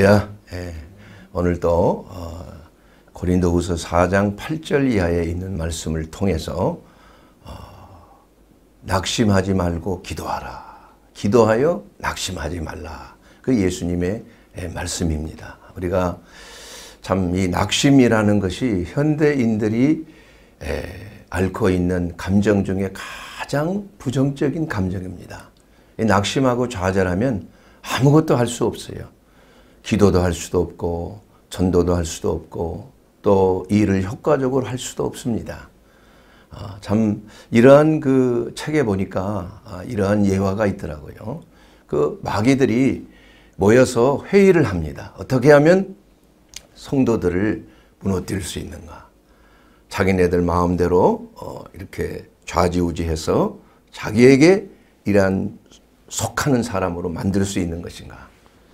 야 예, 오늘도 어, 고린도후서 4장 8절 이하에 있는 말씀을 통해서 어, 낙심하지 말고 기도하라. 기도하여 낙심하지 말라. 그 예수님의 예, 말씀입니다. 우리가 참 이 낙심이라는 것이 현대인들이 예, 앓고 있는 감정 중에 가장 부정적인 감정입니다. 낙심하고 좌절하면 아무것도 할 수 없어요. 기도도 할 수도 없고 전도도 할 수도 없고 또 일을 효과적으로 할 수도 없습니다. 아, 참 이러한 그 책에 보니까 아, 이러한 예화가 있더라고요. 그 마귀들이 모여서 회의를 합니다. 어떻게 하면 성도들을 무너뜨릴 수 있는가? 자기네들 마음대로 어, 이렇게 좌지우지해서 자기에게 이러한 속하는 사람으로 만들 수 있는 것인가?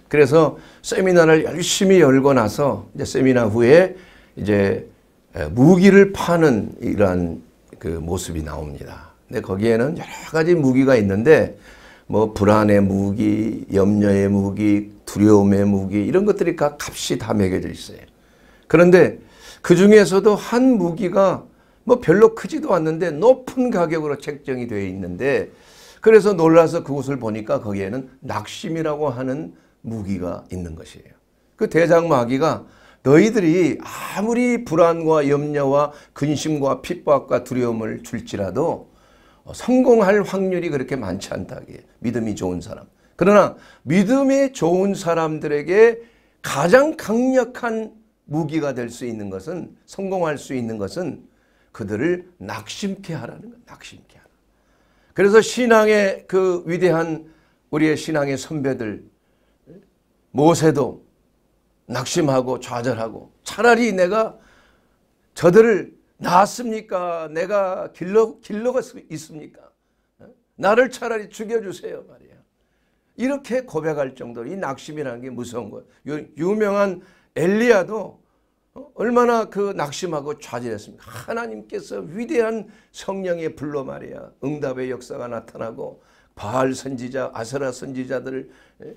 그래서 세미나를 열심히 열고 나서 이제 세미나 후에 이제 무기를 파는 이러한 그 모습이 나옵니다. 근데 거기에는 여러 가지 무기가 있는데 뭐 불안의 무기, 염려의 무기, 두려움의 무기 이런 것들이 각 값이 다 매겨져 있어요. 그런데 그 중에서도 한 무기가 뭐 별로 크지도 않는데 높은 가격으로 책정이 되어 있는데 그래서 놀라서 그곳을 보니까 거기에는 낙심이라고 하는 무기가 있는 것이에요. 그 대장 마귀가 너희들이 아무리 불안과 염려와 근심과 핍박과 두려움을 줄지라도 어, 성공할 확률이 그렇게 많지 않다기에 믿음이 좋은 사람. 그러나 믿음이 좋은 사람들에게 가장 강력한 무기가 될 수 있는 것은 성공할 수 있는 것은 그들을 낙심케 하라는 거 낙심케 하라. 그래서 신앙의 그 위대한 우리의 신앙의 선배들 모세도 낙심하고 좌절하고 차라리 내가 저들을 낳았습니까? 내가 길러, 길러가 있습니까? 나를 차라리 죽여주세요 말이야. 이렇게 고백할 정도로 이 낙심이라는 게 무서운 거예요. 유명한 엘리야도 얼마나 그 낙심하고 좌절했습니까? 하나님께서 위대한 성령의 불로 말이야. 응답의 역사가 나타나고 바알 선지자, 아세라 선지자들을 예?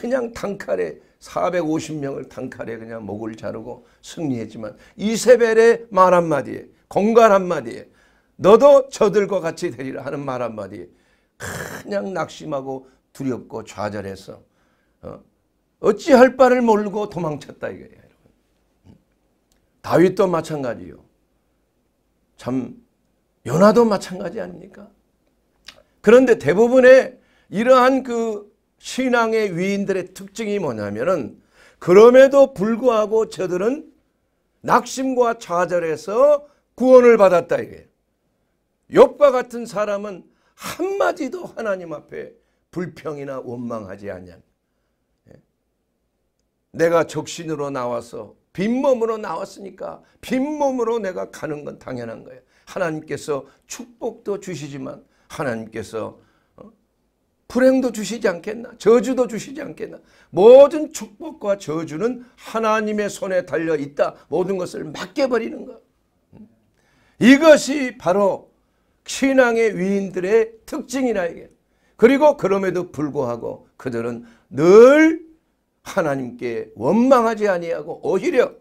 그냥 단칼에 450명을 단칼에 그냥 목을 자르고 승리했지만 이세벨의 말 한마디에 공간 한마디에 너도 저들과 같이 되리라 하는 말 한마디에 그냥 낙심하고 두렵고 좌절해서 어? 어찌할 바를 모르고 도망쳤다 이거예요. 다윗도 마찬가지요. 참 요나도 마찬가지 아닙니까? 그런데 대부분의 이러한 그 신앙의 위인들의 특징이 뭐냐면은 그럼에도 불구하고 저들은 낙심과 좌절에서 구원을 받았다 이게. 욕과 같은 사람은 한마디도 하나님 앞에 불평이나 원망하지 않냐. 예. 내가 적신으로 나와서 빈몸으로 나왔으니까 빈몸으로 내가 가는 건 당연한 거예요. 하나님께서 축복도 주시지만 하나님께서 불행도 주시지 않겠나? 저주도 주시지 않겠나? 모든 축복과 저주는 하나님의 손에 달려 있다. 모든 것을 맡겨버리는 것. 이것이 바로 신앙의 위인들의 특징이라 이게. 그리고 그럼에도 불구하고 그들은 늘 하나님께 원망하지 아니하고 오히려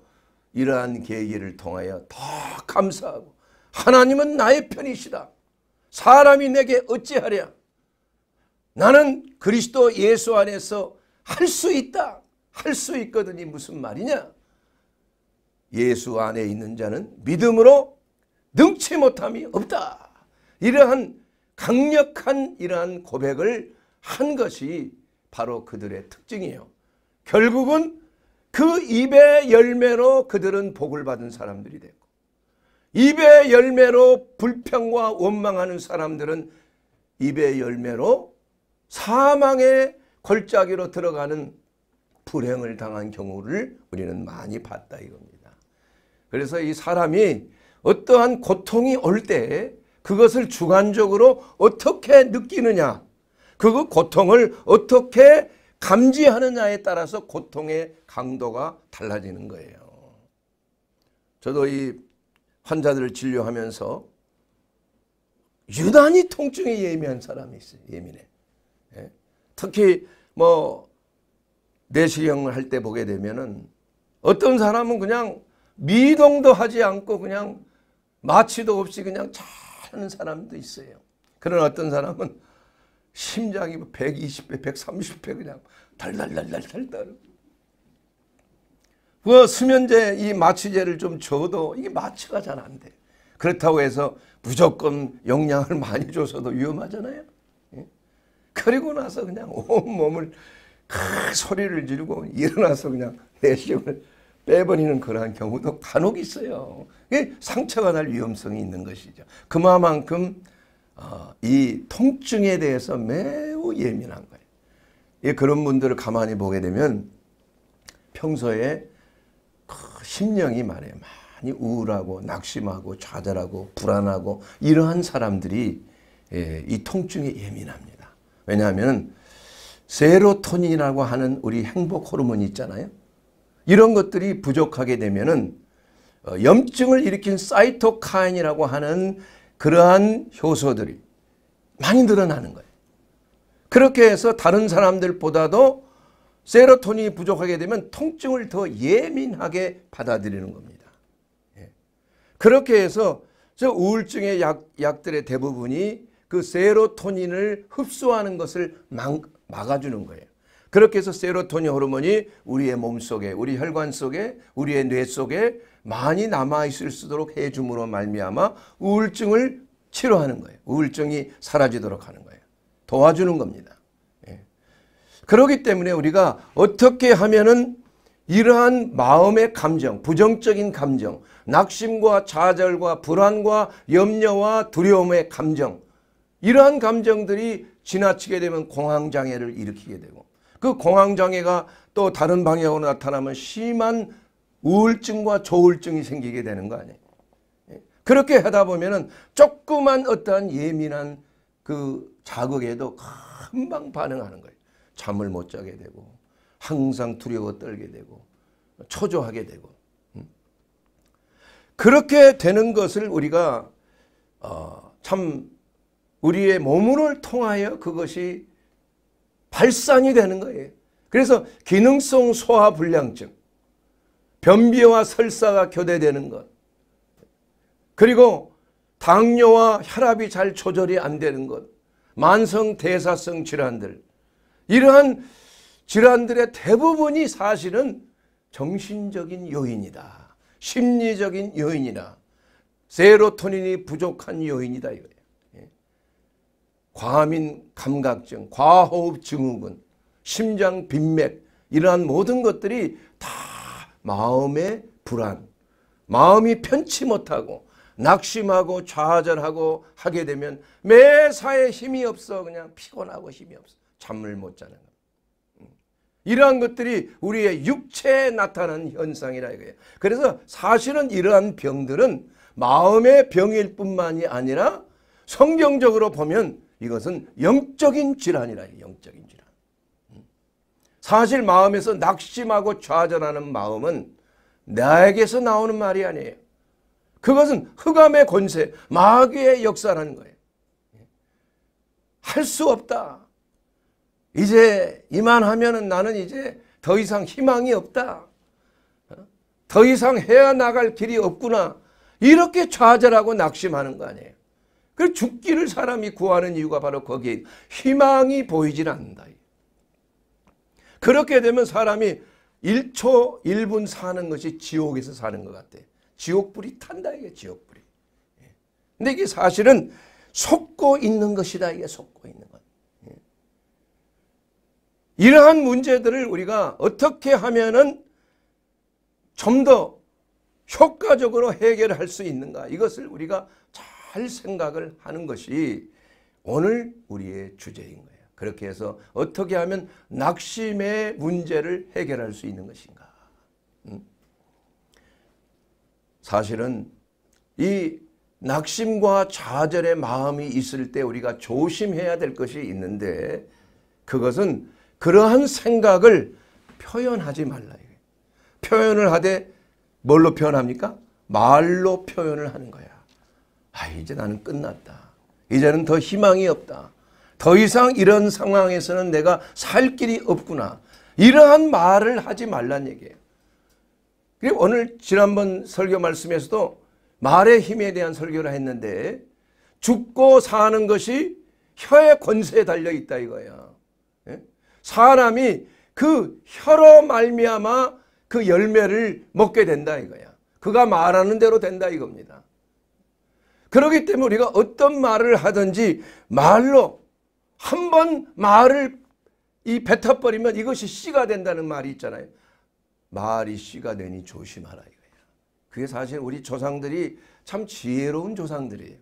이러한 계기를 통하여 더 감사하고 하나님은 나의 편이시다. 사람이 내게 어찌하랴. 나는 그리스도 예수 안에서 할 수 있다. 할 수 있거든이 무슨 말이냐? 예수 안에 있는 자는 믿음으로 능치 못함이 없다. 이러한 강력한 이러한 고백을 한 것이 바로 그들의 특징이에요. 결국은 그 입의 열매로 그들은 복을 받은 사람들이 됐고 입의 열매로 불평과 원망하는 사람들은 입의 열매로 사망의 걸작이로 들어가는 불행을 당한 경우를 우리는 많이 봤다 이겁니다. 그래서 이 사람이 어떠한 고통이 올 때 그것을 주관적으로 어떻게 느끼느냐 그 고통을 어떻게 감지하느냐에 따라서 고통의 강도가 달라지는 거예요. 저도 이 환자들을 진료하면서 유난히 통증에 예민한 사람이 있어요. 예민해. 특히 뭐 내시경을 할 때 보게 되면은 어떤 사람은 그냥 미동도 하지 않고 그냥 마취도 없이 그냥 잘하는 사람도 있어요. 그런 어떤 사람은 심장이 120배, 뭐 130배 그냥 달달달달달 떨어. 그 수면제 이 마취제를 좀 줘도 이게 마취가 잘 안 돼. 그렇다고 해서 무조건 용량을 많이 줘서도 위험하잖아요. 그리고 나서 그냥 온몸을 크 소리를 지르고 일어나서 그냥 내시경을 빼버리는 그러한 경우도 간혹 있어요. 상처가 날 위험성이 있는 것이죠. 그만큼 어, 이 통증에 대해서 매우 예민한 거예요. 예, 그런 분들을 가만히 보게 되면 평소에 그 심령이 말이 많이 우울하고 낙심하고 좌절하고 불안하고 이러한 사람들이 예, 이 통증에 예민합니다. 왜냐하면 세로토닌이라고 하는 우리 행복 호르몬이 있잖아요. 이런 것들이 부족하게 되면은 어, 염증을 일으킨 사이토카인이라고 하는 그러한 효소들이 많이 늘어나는 거예요. 그렇게 해서 다른 사람들보다도 세로토닌이 부족하게 되면 통증을 더 예민하게 받아들이는 겁니다. 예. 그렇게 해서 저 우울증의 약, 약들의 대부분이 그 세로토닌을 흡수하는 것을 막, 막아주는 거예요. 그렇게 해서 세로토닌 호르몬이 우리의 몸속에 우리 혈관 속에 우리의 뇌 속에 많이 남아있을 수 있도록 해줌으로 말미암아 우울증을 치료하는 거예요. 우울증이 사라지도록 하는 거예요. 도와주는 겁니다. 예. 그렇기 때문에 우리가 어떻게 하면은 이러한 마음의 감정, 부정적인 감정, 낙심과 좌절과 불안과 염려와 두려움의 감정 이러한 감정들이 지나치게 되면 공황장애를 일으키게 되고 그 공황장애가 또 다른 방향으로 나타나면 심한 우울증과 조울증이 생기게 되는 거 아니에요. 예. 그렇게 하다 보면은 조그만 어떠한 예민한 그 자극에도 금방 반응하는 거예요. 잠을 못 자게 되고 항상 두려워 떨게 되고 초조하게 되고 음. 그렇게 되는 것을 우리가 어, 참 우리의 몸을 통하여 그것이 발산이 되는 거예요. 그래서 기능성 소화 불량증, 변비와 설사가 교대되는 것, 그리고 당뇨와 혈압이 잘 조절이 안 되는 것, 만성 대사성 질환들, 이러한 질환들의 대부분이 사실은 정신적인 요인이다. 심리적인 요인이다. 세로토닌이 부족한 요인이다. 이거예요. 과민 감각증, 과호흡 증후군, 심장 빈맥 이러한 모든 것들이 다 마음의 불안, 마음이 편치 못하고 낙심하고 좌절하고 하게 되면 매사에 힘이 없어 그냥 피곤하고 힘이 없어 잠을 못 자는 겁니다. 음. 이러한 것들이 우리의 육체에 나타나는 현상이라 이거예요. 그래서 사실은 이러한 병들은 마음의 병일 뿐만이 아니라 성경적으로 보면 이것은 영적인 질환이라 영적인 질환. 사실 마음에서 낙심하고 좌절하는 마음은 나에게서 나오는 말이 아니에요. 그것은 흑암의 권세, 마귀의 역사라는 거예요. 할 수 없다. 이제 이만하면 나는 이제 더 이상 희망이 없다. 더 이상 헤어나갈 길이 없구나. 이렇게 좌절하고 낙심하는 거 아니에요. 그 죽기를 사람이 구하는 이유가 바로 거기에 희망이 보이질 않는다. 그렇게 되면 사람이 1초 1분 사는 것이 지옥에서 사는 것 같아. 지옥불이 탄다 이게 지옥불이. 예. 근데 이게 사실은 속고 있는 것이다 이게 속고 있는 것. 예. 이러한 문제들을 우리가 어떻게 하면은 좀 더 효과적으로 해결할 수 있는가 이것을 우리가 잘 생각을 하는 것이 오늘 우리의 주제인 거예요. 그렇게 해서 어떻게 하면 낙심의 문제를 해결할 수 있는 것인가. 음? 사실은 이 낙심과 좌절의 마음이 있을 때 우리가 조심해야 될 것이 있는데 그것은 그러한 생각을 표현하지 말라. 표현을 하되 뭘로 표현합니까? 말로 표현을 하는 거야. 아, 이제 나는 끝났다. 이제는 더 희망이 없다. 더 이상 이런 상황에서는 내가 살 길이 없구나. 이러한 말을 하지 말란 얘기예요. 그리고 오늘 지난번 설교 말씀에서도 말의 힘에 대한 설교를 했는데 죽고 사는 것이 혀의 권세에 달려 있다 이거야. 예? 사람이 그 혀로 말미암아 그 열매를 먹게 된다 이거야. 그가 말하는 대로 된다 이겁니다. 그렇기 때문에 우리가 어떤 말을 하든지 말로 한 번 말을 이 뱉어버리면 이것이 씨가 된다는 말이 있잖아요. 말이 씨가 되니 조심하라 이거예 그게 사실 우리 조상들이 참 지혜로운 조상들이에요.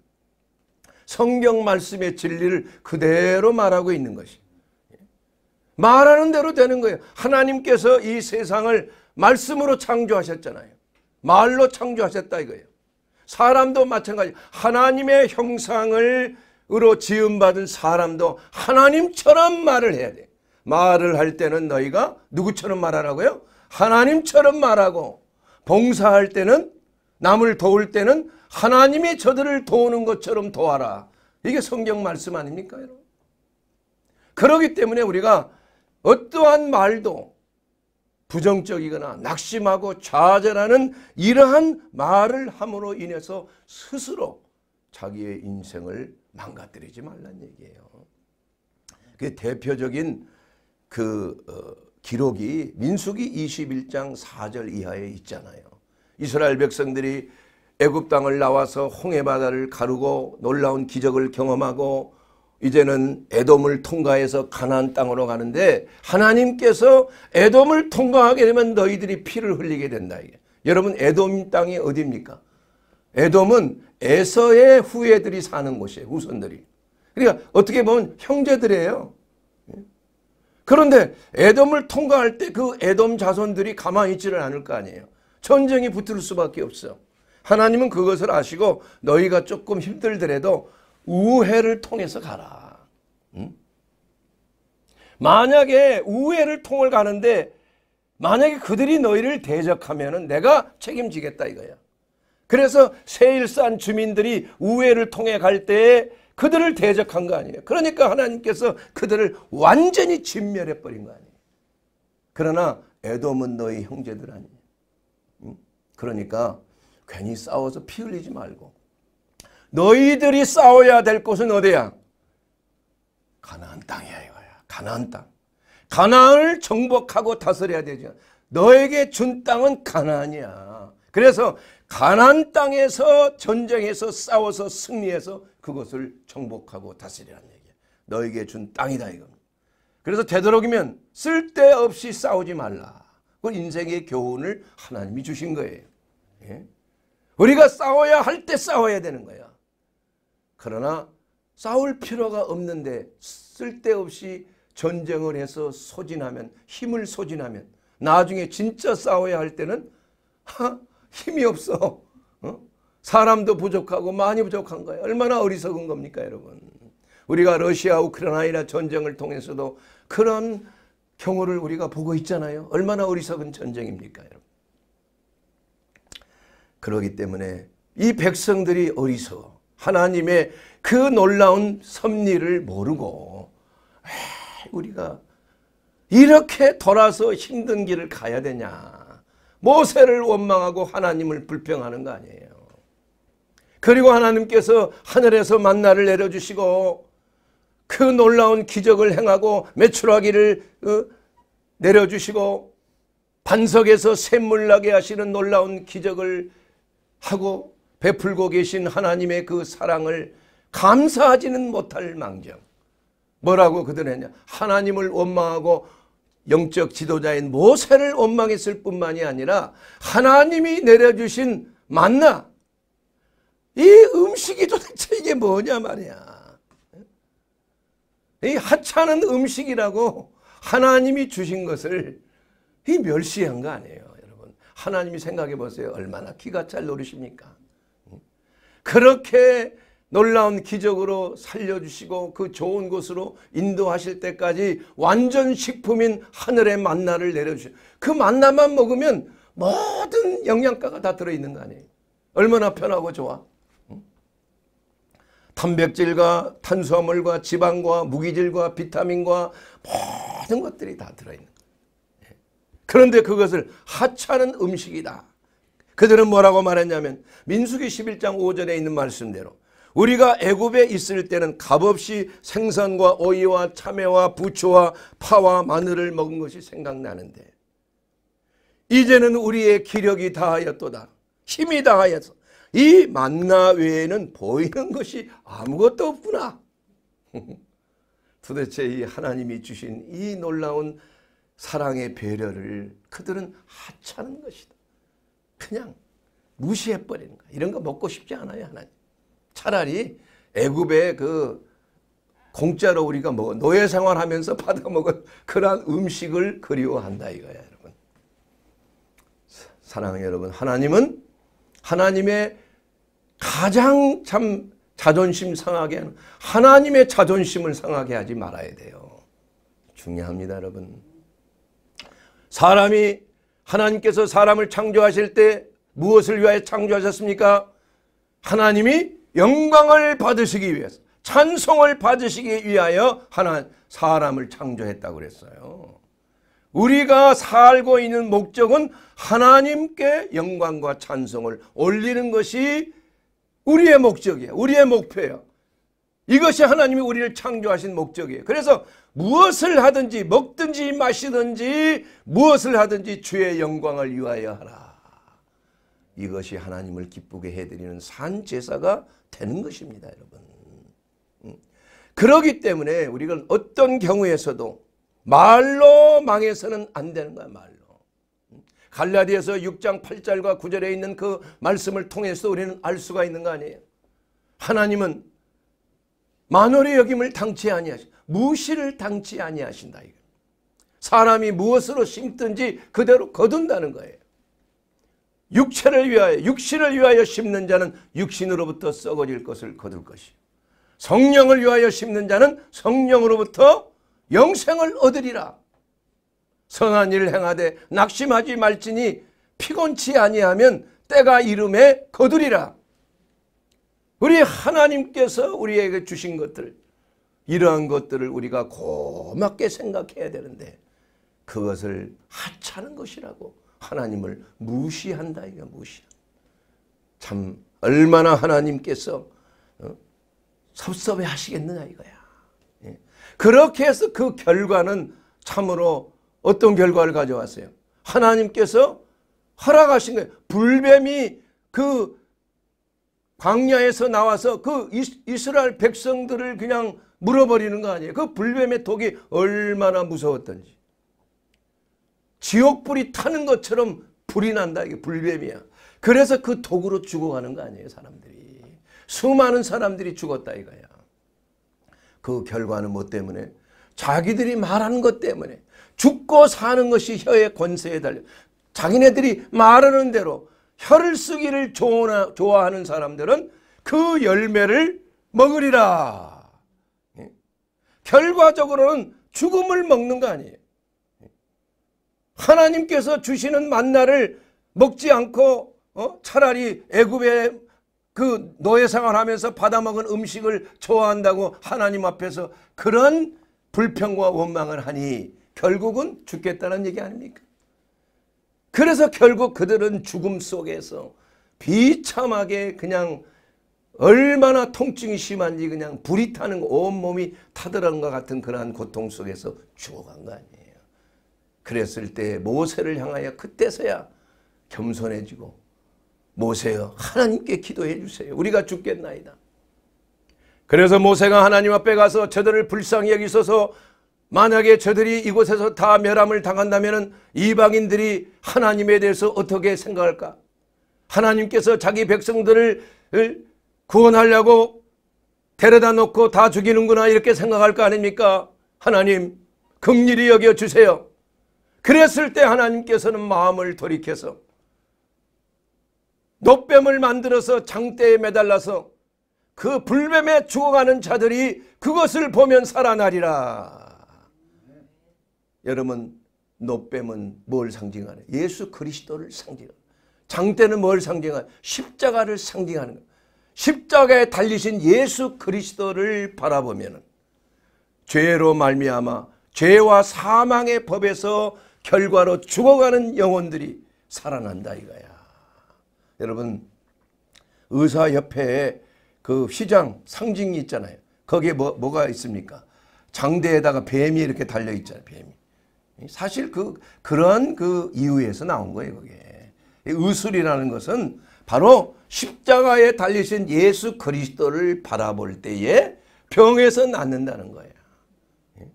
성경 말씀의 진리를 그대로 말하고 있는 것이 말하는 대로 되는 거예요. 하나님께서 이 세상을 말씀으로 창조하셨잖아요. 말로 창조하셨다 이거예요. 사람도 마찬가지. 하나님의 형상을 으로 지음받은 사람도 하나님처럼 말을 해야 돼. 말을 할 때는 너희가 누구처럼 말하라고요? 하나님처럼 말하고 봉사할 때는 남을 도울 때는 하나님이 저들을 도우는 것처럼 도와라. 이게 성경 말씀 아닙니까? 여러분? 그러기 때문에 우리가 어떠한 말도 부정적이거나 낙심하고 좌절하는 이러한 말을 함으로 인해서 스스로 자기의 인생을 망가뜨리지 말란 얘기예요. 그 대표적인 그 어, 기록이 민수기 21장 4절 이하에 있잖아요. 이스라엘 백성들이 애굽 땅을 나와서 홍해 바다를 가르고 놀라운 기적을 경험하고 이제는 애돔을 통과해서 가나안 땅으로 가는데 하나님께서 애돔을 통과하게 되면 너희들이 피를 흘리게 된다. 이게. 여러분 에돔 땅이 어디입니까? 에돔은 에서의 후예들이 사는 곳이에요. 후손들이. 그러니까 어떻게 보면 형제들이에요. 그런데 에돔을 통과할 때 그 에돔 자손들이 가만히 있지를 않을 거 아니에요. 전쟁이 붙을 수밖에 없어. 하나님은 그것을 아시고 너희가 조금 힘들더라도 우회를 통해서 가라. 응? 만약에 우회를 통을 가는데 만약에 그들이 너희를 대적하면 내가 책임지겠다 이거야. 그래서 세일산 주민들이 우회를 통해 갈 때 그들을 대적한 거 아니에요. 그러니까 하나님께서 그들을 완전히 진멸해버린 거 아니에요. 그러나 에돔은 너희 형제들 아니에요. 그러니까 괜히 싸워서 피 흘리지 말고 너희들이 싸워야 될 곳은 어디야? 가나안 땅이야 이거야. 가나안 땅. 가나안을 정복하고 다스려야 되죠. 너에게 준 땅은 가나안이야. 그래서 가나안 땅에서 전쟁에서 싸워서 승리해서 그것을 정복하고 다스리라는 얘기야. 너에게 준 땅이다 이겁니다. 그래서 되도록이면 쓸데없이 싸우지 말라. 그 인생의 교훈을 하나님이 주신 거예요. 예? 우리가 싸워야 할 때 싸워야 되는 거야. 그러나 싸울 필요가 없는데 쓸데없이 전쟁을 해서 소진하면 힘을 소진하면 나중에 진짜 싸워야 할 때는 하, 힘이 없어. 어? 사람도 부족하고 많이 부족한 거예요. 얼마나 어리석은 겁니까 여러분. 우리가 러시아 우크라이나 전쟁을 통해서도 그런 경우를 우리가 보고 있잖아요. 얼마나 어리석은 전쟁입니까 여러분. 그러기 때문에 이 백성들이 어리석어. 하나님의 그 놀라운 섭리를 모르고 에이, 아, 우리가 이렇게 돌아서 힘든 길을 가야 되냐. 모세를 원망하고 하나님을 불평하는 거 아니에요. 그리고 하나님께서 하늘에서 만나를 내려주시고 그 놀라운 기적을 행하고 매출하기를 어, 내려주시고 반석에서 샘물 나게 하시는 놀라운 기적을 하고 베풀고 계신 하나님의 그 사랑을 감사하지는 못할 망정. 뭐라고 그들 했냐. 하나님을 원망하고 영적 지도자인 모세를 원망했을 뿐만이 아니라 하나님이 내려주신 만나. 이 음식이 도대체 이게 뭐냐 말이야. 이 하찮은 음식이라고 하나님이 주신 것을 이 멸시한 거 아니에요. 여러분 하나님이 생각해 보세요. 얼마나 기가 찰 노릇입니까. 그렇게 놀라운 기적으로 살려주시고 그 좋은 곳으로 인도하실 때까지 완전 식품인 하늘의 만나를 내려주시고그 만나만 먹으면 모든 영양가가 다 들어있는 거 아니에요. 얼마나 편하고 좋아. 단백질과 탄수화물과 지방과 무기질과 비타민과 모든 것들이 다 들어있는 거예요. 예. 그런데 그것을 하찮은 음식이다. 그들은 뭐라고 말했냐면 민수기 11장 5절에 있는 말씀대로 우리가 애굽에 있을 때는 값없이 생선과 오이와 참외와 부추와 파와 마늘을 먹은 것이 생각나는데 이제는 우리의 기력이 다하였도다. 힘이 다하여서 이 만나 외에는 보이는 것이 아무것도 없구나. 도대체 이 하나님이 주신 이 놀라운 사랑의 배려를 그들은 하찮은 것이다. 그냥 무시해버리는 거야. 이런 거 먹고 싶지 않아요 하나님. 차라리 애굽의 그 공짜로 우리가 먹 뭐 노예 생활하면서 받아먹은 그러 음식을 그리워한다 이거야 여러분. 사랑하는 여러분 하나님은 하나님의 가장 참 자존심 상하게 하는 하나님의 자존심을 상하게 하지 말아야 돼요. 중요합니다 여러분. 사람이 하나님께서 사람을 창조하실 때 무엇을 위하여 창조하셨습니까? 하나님이 영광을 받으시기 위해서 찬송을 받으시기 위하여 하나 사람을 창조했다고 그랬어요. 우리가 살고 있는 목적은 하나님께 영광과 찬송을 올리는 것이 우리의 목적이에요. 우리의 목표예요. 이것이 하나님이 우리를 창조하신 목적이에요. 그래서 무엇을 하든지 먹든지 마시든지 무엇을 하든지 주의 영광을 위하여 하라. 이것이 하나님을 기쁘게 해드리는 산제사가 되는 것입니다. 여러분. 음. 그러기 때문에 우리가 어떤 경우에서도 말로 망해서는 안 되는 거야. 말로. 음. 갈라디에서 6장 8절과 9절에 있는 그 말씀을 통해서 우리는 알 수가 있는 거 아니에요. 하나님은 만월의 역임을 당치 아니하시 무시를 당치 아니하신다. 이거. 사람이 무엇으로 심든지 그대로 거둔다는 거예요. 육체를 위하여 육신을 위하여 심는 자는 육신으로부터 썩어질 것을 거둘 것이 성령을 위하여 심는 자는 성령으로부터 영생을 얻으리라. 선한 일을 행하되 낙심하지 말지니 피곤치 아니하면 때가 이름에 거두리라. 우리 하나님께서 우리에게 주신 것들 이러한 것들을 우리가 고맙게 생각해야 되는데 그것을 하찮은 것이라고 하나님을 무시한다 이거 무시한 참 얼마나 하나님께서 어? 섭섭해 하시겠느냐 이거야 예. 그렇게 해서 그 결과는 참으로 어떤 결과를 가져왔어요 하나님께서 허락하신 거예요 불뱀이 그 광야에서 나와서 그 이스라엘 백성들을 그냥 물어버리는 거 아니에요. 그 불뱀의 독이 얼마나 무서웠던지. 지옥불이 타는 것처럼 불이 난다. 이게 불뱀이야. 그래서 그 독으로 죽어가는 거 아니에요. 사람들이. 수많은 사람들이 죽었다 이거야. 그 결과는 뭐 때문에? 자기들이 말하는 것 때문에. 죽고 사는 것이 혀의 권세에 달려. 자기네들이 말하는 대로 혀를 쓰기를 좋아하는 사람들은 그 열매를 먹으리라. 예? 결과적으로는 죽음을 먹는 거 아니에요. 예. 하나님께서 주시는 만나를 먹지 않고 어? 차라리 애굽의 그 노예생활 하면서 받아먹은 음식을 좋아한다고 하나님 앞에서 그런 불평과 원망을 하니 결국은 죽겠다는 얘기 아닙니까? 그래서 결국 그들은 죽음 속에서 비참하게 그냥 얼마나 통증이 심한지 그냥 불이 타는 온몸이 타들어간 것 같은 그러한 고통 속에서 죽어간 거 아니에요. 그랬을 때 모세를 향하여 그때서야 겸손해지고 모세여 하나님께 기도해 주세요. 우리가 죽겠나이다. 그래서 모세가 하나님 앞에 가서 저들을 불쌍히 여기있어서 만약에 저들이 이곳에서 다 멸함을 당한다면 이방인들이 하나님에 대해서 어떻게 생각할까? 하나님께서 자기 백성들을 구원하려고 데려다 놓고 다 죽이는구나 이렇게 생각할 거 아닙니까? 하나님 긍휼히 여겨 주세요. 그랬을 때 하나님께서는 마음을 돌이켜서 노뱀을 만들어서 장대에 매달라서 그 불뱀에 죽어가는 자들이 그것을 보면 살아나리라. 여러분 노뱀은 뭘 상징하냐? 예수 그리스도를 상징하는 장대는 뭘 상징하냐? 십자가를 상징하는 십자가에 달리신 예수 그리스도를 바라보면 죄로 말미암아 죄와 사망의 법에서 결과로 죽어가는 영혼들이 살아난다 이거야. 여러분 의사협회에 그 휘장 상징이 있잖아요. 거기에 뭐, 뭐가 있습니까? 장대에다가 뱀이 이렇게 달려 있잖아요. 뱀이. 사실 그 그런 그 이유에서 나온 거예요, 그게. 의술이라는 것은 바로 십자가에 달리신 예수 그리스도를 바라볼 때에 병에서 낫는다는 거예요. 예?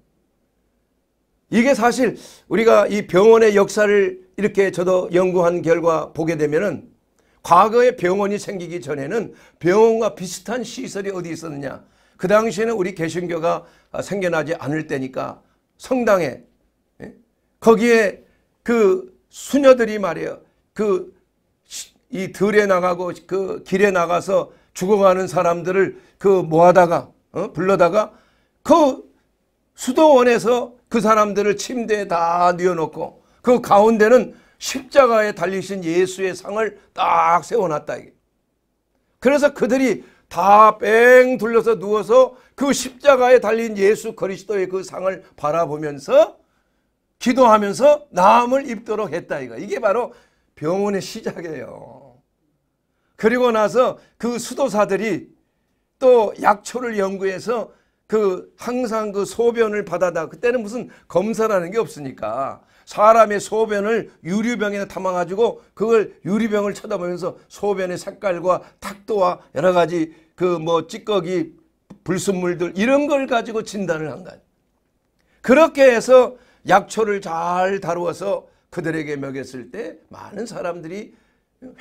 이게 사실 우리가 이 병원의 역사를 이렇게 저도 연구한 결과 보게 되면은 과거에 병원이 생기기 전에는 병원과 비슷한 시설이 어디 있었느냐. 그 당시에는 우리 개신교가 생겨나지 않을 때니까 성당에 거기에 그 수녀들이 말이에요. 그 이 들에 나가고 그 길에 나가서 죽어가는 사람들을 그 모아다가 어? 불러다가 그 수도원에서 그 사람들을 침대에 다 뉘어놓고 그 가운데는 십자가에 달리신 예수의 상을 딱 세워놨다. 그래서 그들이 다 뺑 둘러서 누워서 그 십자가에 달린 예수 그리스도의 그 상을 바라보면서 기도하면서 나음을 입도록 했다 이거. 이게 바로 병원의 시작이에요. 그리고 나서 그 수도사들이 또 약초를 연구해서 그 항상 그 소변을 받아다 그때는 무슨 검사라는 게 없으니까 사람의 소변을 유리병에 담아가지고 그걸 유리병을 쳐다보면서 소변의 색깔과 탁도와 여러 가지 그 뭐 찌꺼기 불순물들 이런 걸 가지고 진단을 한 거예요. 그렇게 해서 약초를 잘 다루어서 그들에게 먹였을 때 많은 사람들이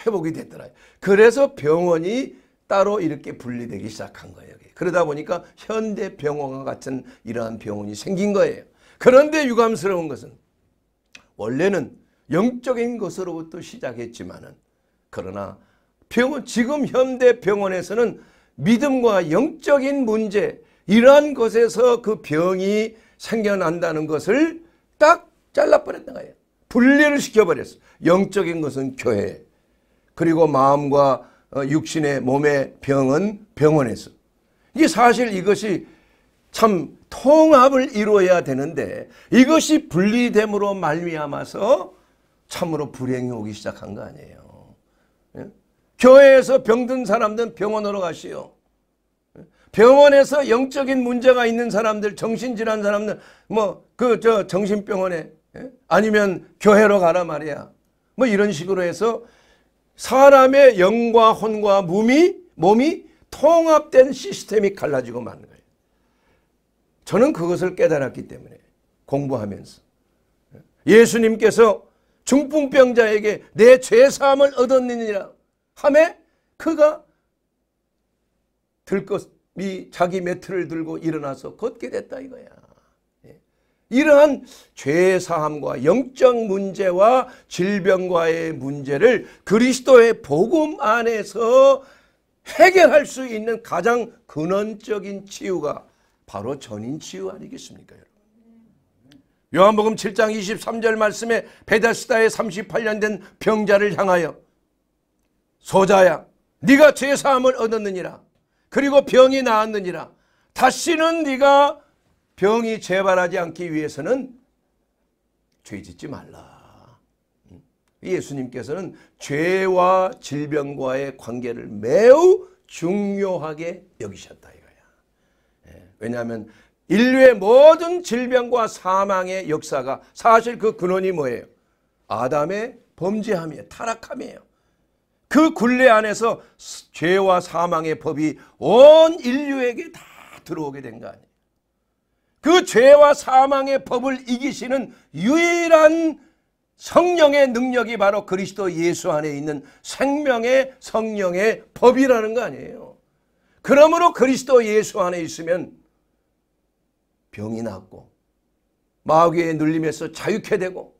회복이 됐더라. 그래서 병원이 따로 이렇게 분리되기 시작한 거예요. 그러다 보니까 현대 병원과 같은 이러한 병원이 생긴 거예요. 그런데 유감스러운 것은 원래는 영적인 것으로부터 시작했지만은 그러나 병원 지금 현대 병원에서는 믿음과 영적인 문제 이러한 것에서 그 병이 생겨난다는 것을 딱 잘라버렸는 거예요. 분리를 시켜버렸어. 영적인 것은 교회. 그리고 마음과 어, 육신의 몸의 병은 병원에서. 이게 사실 이것이 참 통합을 이루어야 되는데 이것이 분리됨으로 말미암아서 참으로 불행이 오기 시작한 거 아니에요. 예? 교회에서 병든 사람들은 병원으로 가시오. 예? 병원에서 영적인 문제가 있는 사람들, 정신질환 사람들, 뭐 그저 정신병원에 예? 아니면 교회로 가라 말이야. 뭐 이런 식으로 해서 사람의 영과 혼과 몸이 몸이 통합된 시스템이 갈라지고 마는 거예요. 저는 그것을 깨달았기 때문에 공부하면서 예? 예수님께서 중풍병자에게 내 죄사함을 얻었느니라 함에 그가 들것이 자기 매트를 들고 일어나서 걷게 됐다 이거야. 이러한 죄사함과 영적 문제와 질병과의 문제를 그리스도의 복음 안에서 해결할 수 있는 가장 근원적인 치유가 바로 전인 치유 아니겠습니까 여러분. 요한복음 7장 23절 말씀에 베데스다의 38년 된 병자를 향하여 소자야 네가 죄사함을 얻었느니라 그리고 병이 나았느니라 다시는 네가 병이 재발하지 않기 위해서는 죄 짓지 말라. 예수님께서는 죄와 질병과의 관계를 매우 중요하게 여기셨다 이거야. 예, 왜냐하면 인류의 모든 질병과 사망의 역사가 사실 그 근원이 뭐예요? 아담의 범죄함이에요. 타락함이에요. 그 굴레 안에서 죄와 사망의 법이 온 인류에게 다 들어오게 된 거 아니에요. 그 죄와 사망의 법을 이기시는 유일한 성령의 능력이 바로 그리스도 예수 안에 있는 생명의 성령의 법이라는 거 아니에요. 그러므로 그리스도 예수 안에 있으면 병이 낫고 마귀의 눌림에서 자유케 되고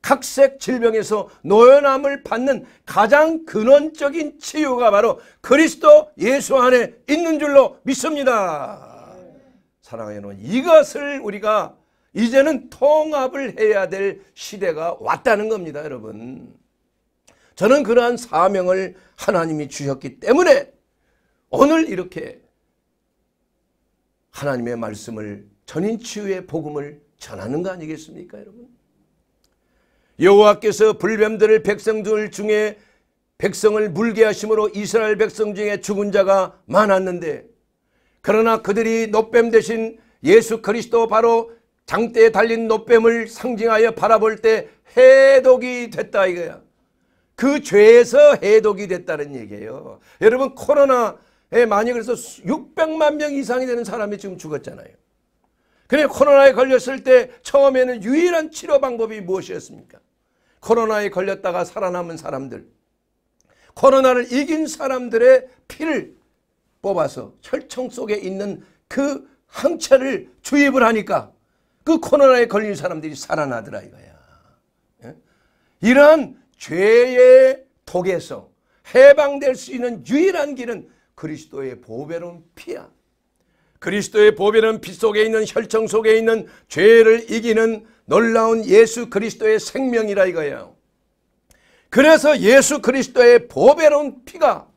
각색 질병에서 노연함을 받는 가장 근원적인 치유가 바로 그리스도 예수 안에 있는 줄로 믿습니다. 사랑하는 여 이것을 우리가 이제는 통합을 해야 될 시대가 왔다는 겁니다 여러분. 저는 그러한 사명을 하나님이 주셨기 때문에 오늘 이렇게 하나님의 말씀을 전인치유의 복음을 전하는 거 아니겠습니까 여러분. 여호와께서 불뱀들을 백성들 중에 백성을 물게 하심으로 이스라엘 백성 중에 죽은 자가 많았는데 그러나 그들이 노뱀 대신 예수 그리스도 바로 장대에 달린 노뱀을 상징하여 바라볼 때 해독이 됐다 이거야. 그 죄에서 해독이 됐다는 얘기예요. 여러분 코로나에 많이 그래서 600만 명 이상이 되는 사람이 지금 죽었잖아요. 그래 코로나에 걸렸을 때 처음에는 유일한 치료 방법이 무엇이었습니까? 코로나에 걸렸다가 살아남은 사람들, 코로나를 이긴 사람들의 피를 뽑아서 혈청 속에 있는 그 항체를 주입을 하니까 그 코로나에 걸린 사람들이 살아나더라 이거야. 예? 이러 죄의 독에서 해방될 수 있는 유일한 길은 그리스도의 보배로운 피야. 그리스도의 보배는 피 속에 있는 혈청 속에 있는 죄를 이기는 놀라운 예수 그리스도의 생명이라 이거예요. 그래서 예수 그리스도의 보배로운 피가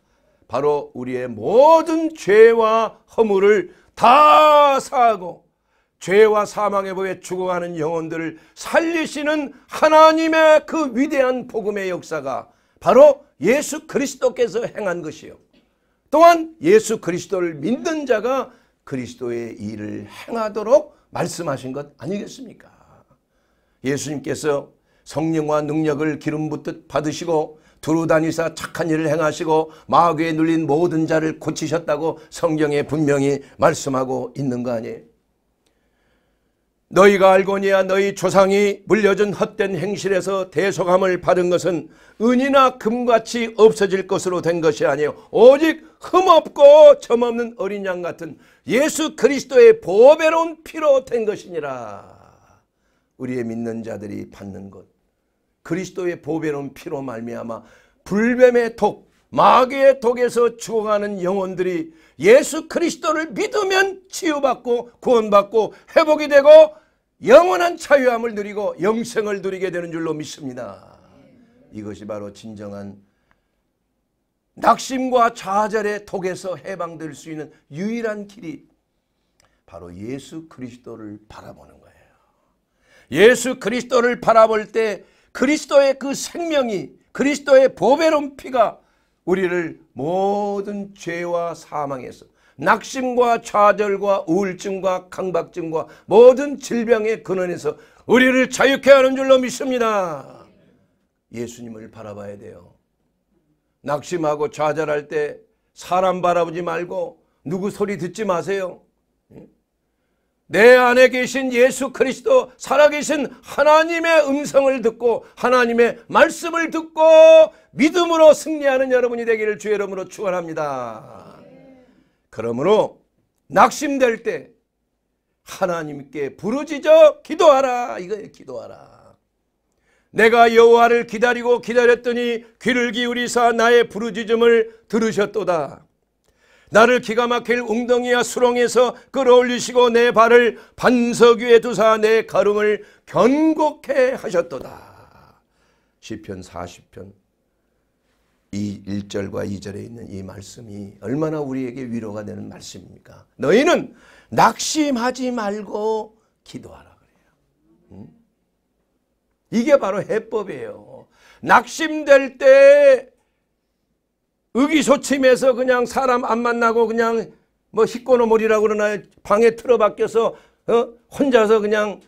바로 우리의 모든 죄와 허물을 다 사하고 죄와 사망의 법에 죽어가는 영혼들을 살리시는 하나님의 그 위대한 복음의 역사가 바로 예수 그리스도께서 행한 것이요. 또한 예수 그리스도를 믿는 자가 그리스도의 일을 행하도록 말씀하신 것 아니겠습니까? 예수님께서 성령과 능력을 기름 붓듯 받으시고 두루 다니사 착한 일을 행하시고 마귀에 눌린 모든 자를 고치셨다고 성경에 분명히 말씀하고 있는 거 아니에요? 너희가 알고니와 너희 조상이 물려준 헛된 행실에서 대속함을 받은 것은 은이나 금같이 없어질 것으로 된 것이 아니요 오직 흠없고 점없는 어린 양 같은 예수 그리스도의 보배로운 피로 된 것이니라. 우리의 믿는 자들이 받는 것. 그리스도의 보배로운 피로 말미암아 불뱀의 독 마귀의 독에서 죽어가는 영혼들이 예수 그리스도를 믿으면 치유받고 구원받고 회복이 되고 영원한 자유함을 누리고 영생을 누리게 되는 줄로 믿습니다. 이것이 바로 진정한 낙심과 좌절의 독에서 해방될 수 있는 유일한 길이 바로 예수 그리스도를 바라보는 거예요. 예수 그리스도를 바라볼 때 그리스도의 그 생명이 그리스도의 보배로운 피가 우리를 모든 죄와 사망에서 낙심과 좌절과 우울증과 강박증과 모든 질병의 근원에서 우리를 자유케 하는 줄로 믿습니다. 예수님을 바라봐야 돼요. 낙심하고 좌절할 때 사람 바라보지 말고 누구 소리 듣지 마세요. 내 안에 계신 예수 그리스도 살아계신 하나님의 음성을 듣고 하나님의 말씀을 듣고 믿음으로 승리하는 여러분이 되기를 주의 이름으로 축원합니다. 그러므로 낙심될 때 하나님께 부르짖어 기도하라. 이거예 기도하라. 내가 여호와를 기다리고 기다렸더니 귀를 기울이사 나의 부르짖음을 들으셨도다. 나를 기가 막힐 웅덩이와 수렁에서 끌어올리시고 내 발을 반석 위에 두사 내가음을 견곡해 하셨도다. 시편 40편 이 1절과 2절에 있는 이 말씀이 얼마나 우리에게 위로가 되는 말씀입니까? 너희는 낙심하지 말고 기도하라 그래요. 음? 이게 바로 해법이에요. 낙심될 때 의기소침해서 그냥 사람 안 만나고 그냥 뭐 희꼬노몰이라고 그러나 요 방에 틀어박혀서 어? 혼자서 그냥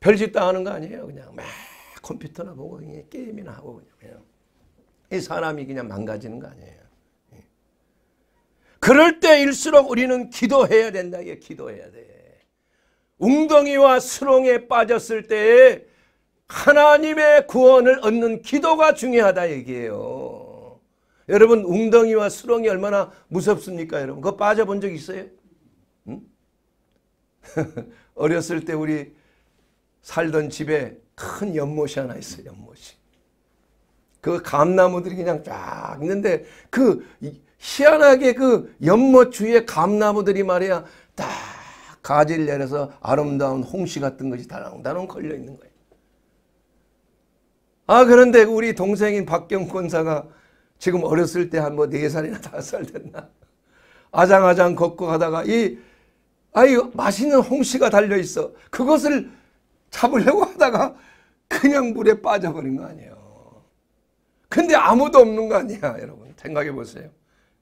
별짓 다 하는 거 아니에요. 그냥 막 컴퓨터나 보고 그냥 게임이나 하고 그냥. 이 사람이 그냥 망가지는 거 아니에요. 예. 그럴 때일수록 우리는 기도해야 된다. 이게 기도해야 돼. 웅덩이와 수렁에 빠졌을 때에 하나님의 구원을 얻는 기도가 중요하다 얘기예요. 여러분 웅덩이와 수렁이 얼마나 무섭습니까 여러분? 그거 빠져본 적 있어요? 응? 어렸을 때 우리 살던 집에 큰 연못이 하나 있어요. 연못이. 그 감나무들이 그냥 쫙 있는데 그 희한하게 그 연못 주위에 감나무들이 말이야 딱 가지를 내려서 아름다운 홍시 같은 것이 다롱다롱 걸려 있는 거예요. 아 그런데 우리 동생인 박경권 사가 지금 어렸을 때 한뭐4살이나5살 됐나 아장아장 걷고 가다가 이 아이 맛있는 홍시가 달려있어 그것을 잡으려고 하다가 그냥 물에 빠져버린 거 아니에요 근데 아무도 없는 거 아니야 여러분 생각해 보세요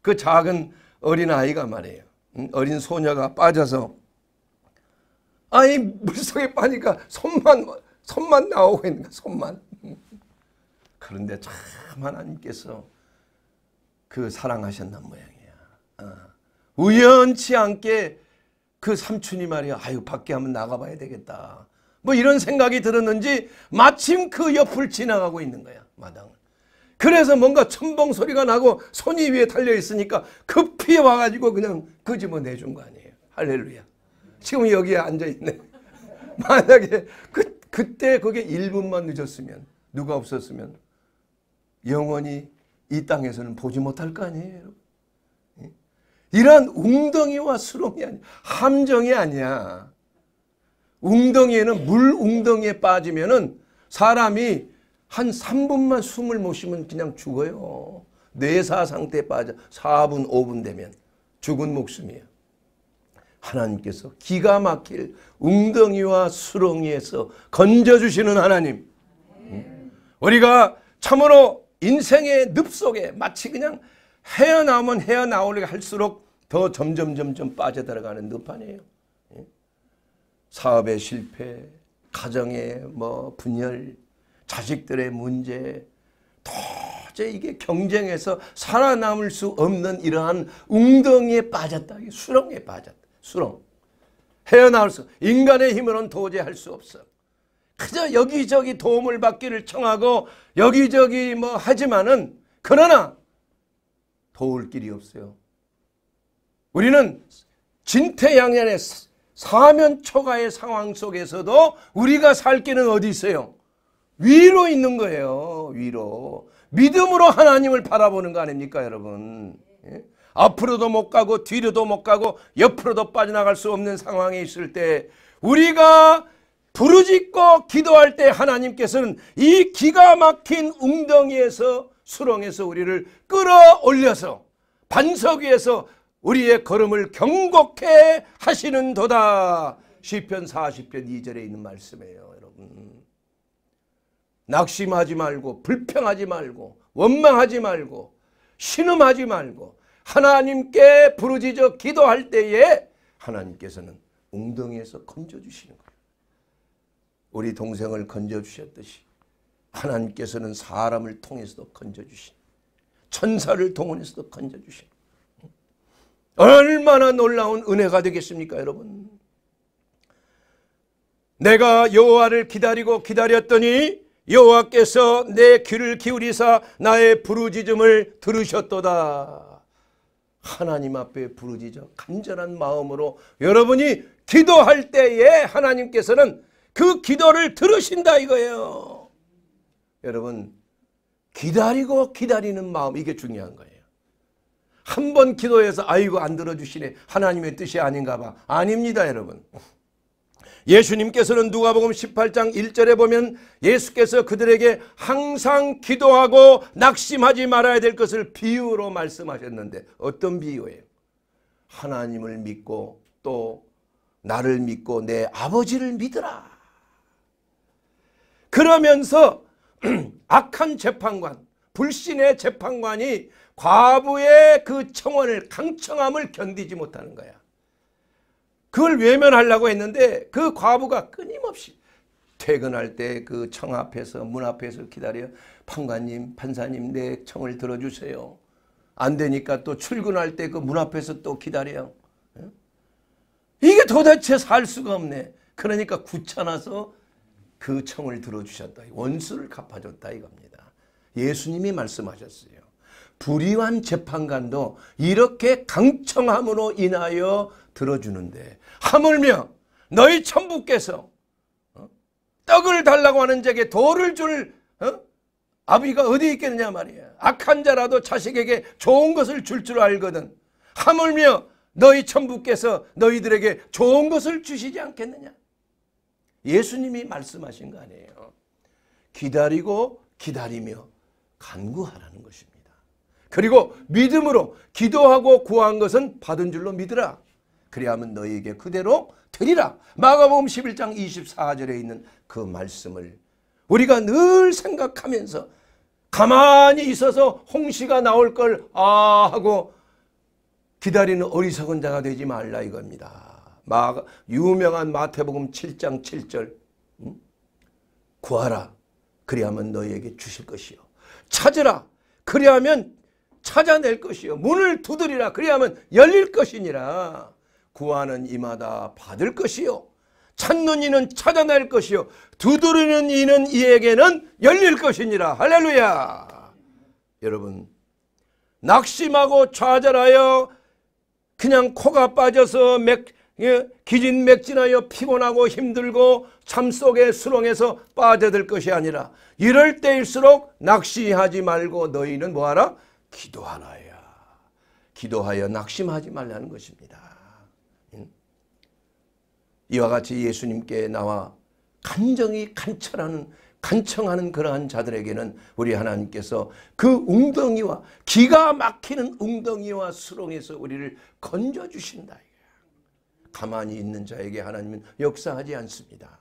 그 작은 어린아이가 말이에요 어린 소녀가 빠져서 아이 물속에 빠니까 손만 손만 나오고 있는 거 손만 그런데 참 하나님께서 그 사랑하셨는 모양이야. 어. 우연치 않게 그 삼촌이 말이야. 아유 밖에 한번 나가봐야 되겠다. 뭐 이런 생각이 들었는지 마침 그 옆을 지나가고 있는 거야. 마당을. 그래서 뭔가 첨벙 소리가 나고 손이 위에 달려 있으니까 급히 와가지고 그냥 그집어 내준 거 아니에요. 할렐루야. 지금 여기에 앉아있네. 만약에 그, 그때 그게 1분만 늦었으면 누가 없었으면 영원히 이 땅에서는 보지 못할 거 아니에요. 예? 이러 웅덩이와 수렁이 아니 함정이 아니야. 웅덩이에는 물 웅덩이에 빠지면은 사람이 한 3분만 숨을 못 쉬면 그냥 죽어요. 뇌사 네 상태에 빠져 4분 5분 되면 죽은 목숨이에요. 하나님께서 기가 막힐 웅덩이와 수렁이에서 건져주시는 하나님. 음? 우리가 참으로 인생의 늪 속에 마치 그냥 헤어나오면 헤어나오려 할수록 더 점점 점점 빠져들어가는 늪 아니에요. 예? 사업의 실패, 가정의 뭐 분열, 자식들의 문제, 도저히 이게 경쟁에서 살아남을 수 없는 이러한 웅덩이에 빠졌다. 수렁에 빠졌다. 수렁. 헤어나올 수 인간의 힘으로는 도저히 할 수 없어. 그저 여기저기 도움을 받기를 청하고 여기저기 뭐 하지만은 그러나 도울 길이 없어요. 우리는 진태양년의 사면초가의 상황 속에서도 우리가 살 길은 어디 있어요? 위로 있는 거예요. 위로. 믿음으로 하나님을 바라보는 거 아닙니까 여러분. 예? 앞으로도 못 가고 뒤로도 못 가고 옆으로도 빠져나갈 수 없는 상황에 있을 때 우리가 부르짖고 기도할 때 하나님께서는 이 기가 막힌 웅덩이에서 수렁에서 우리를 끌어올려서 반석 위에서 우리의 걸음을 경곡해 하시는 도다. 시편 40편 2절에 있는 말씀이에요, 여러분. 낙심하지 말고 불평하지 말고 원망하지 말고 신음하지 말고 하나님께 부르짖어 기도할 때에 하나님께서는 웅덩이에서 건져 주시는 거예요. 우리 동생을 건져주셨듯이 하나님께서는 사람을 통해서도 건져주신 천사를 동원해서도 건져주신 얼마나 놀라운 은혜가 되겠습니까 여러분 내가 여호와를 기다리고 기다렸더니 여호와께서 내 귀를 기울이사 나의 부르짖음을 들으셨도다 하나님 앞에 부르짖어 간절한 마음으로 여러분이 기도할 때에 하나님께서는 그 기도를 들으신다 이거예요. 여러분 기다리고 기다리는 마음 이게 중요한 거예요. 한 번 기도해서 아이고 안 들어주시네 하나님의 뜻이 아닌가 봐. 아닙니다 여러분. 예수님께서는 누가복음 18장 1절에 보면 예수께서 그들에게 항상 기도하고 낙심하지 말아야 될 것을 비유로 말씀하셨는데 어떤 비유예요? 하나님을 믿고 또 나를 믿고 내 아버지를 믿으라. 그러면서 악한 재판관, 불신의 재판관이 과부의 그 청원을 강청함을 견디지 못하는 거야. 그걸 외면하려고 했는데 그 과부가 끊임없이 퇴근할 때 그 청 앞에서 문 앞에서 기다려 판관님 판사님 내 청을 들어주세요. 안 되니까 또 출근할 때 그 문 앞에서 또 기다려. 예? 이게 도대체 살 수가 없네. 그러니까 구혀놔서 그 청을 들어주셨다. 원수를 갚아줬다 이겁니다. 예수님이 말씀하셨어요. 불의한 재판관도 이렇게 강청함으로 인하여 들어주는데 하물며 너희 천부께서 어? 떡을 달라고 하는 자에게 돌을 줄 어? 아비가 어디 있겠느냐 말이야. 악한 자라도 자식에게 좋은 것을 줄줄 줄 알거든. 하물며 너희 천부께서 너희들에게 좋은 것을 주시지 않겠느냐. 예수님이 말씀하신 거 아니에요. 기다리고 기다리며 간구하라는 것입니다. 그리고 믿음으로 기도하고 구한 것은 받은 줄로 믿으라. 그리하면 너희에게 그대로 드리라. 마가복음 11장 24절에 있는 그 말씀을 우리가 늘 생각하면서 가만히 있어서 홍시가 나올 걸 아 하고 기다리는 어리석은 자가 되지 말라 이겁니다. 마, 유명한 마태복음 7장 7절 응? 구하라 그리하면 너희에게 주실 것이요 찾으라 그리하면 찾아낼 것이요 문을 두드리라 그리하면 열릴 것이니라 구하는 이마다 받을 것이요 찾는 이는 찾아낼 것이요 두드리는 이는 이에게는 열릴 것이니라 할렐루야 여러분 낙심하고 좌절하여 그냥 코가 빠져서 맥 예, 기진맥진하여 피곤하고 힘들고 참 속의 수렁에서 빠져들 것이 아니라 이럴 때일수록 낙심하지 말고 너희는 뭐하라? 기도하나야. 기도하여 낙심하지 말라는 것입니다. 이와 같이 예수님께 나와 간정히 간철하는 간청하는 그러한 자들에게는 우리 하나님께서 그 웅덩이와 기가 막히는 웅덩이와 수렁에서 우리를 건져주신다. 가만히 있는 자에게 하나님은 역사하지 않습니다.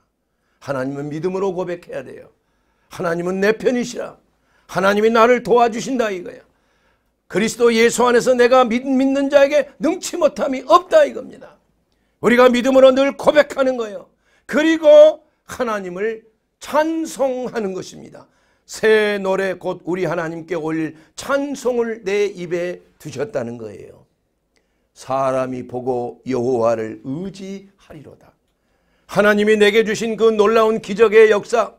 하나님은 믿음으로 고백해야 돼요. 하나님은 내 편이시라. 하나님이 나를 도와주신다 이거야. 그리스도 예수 안에서 내가 믿, 는 자에게 능치 못함이 없다 이겁니다. 우리가 믿음으로 늘 고백하는 거예요. 그리고 하나님을 찬송하는 것입니다. 새 노래 곧 우리 하나님께 올릴 찬송을 내 입에 두셨다는 거예요. 사람이 보고 여호와를 의지하리로다. 하나님이 내게 주신 그 놀라운 기적의 역사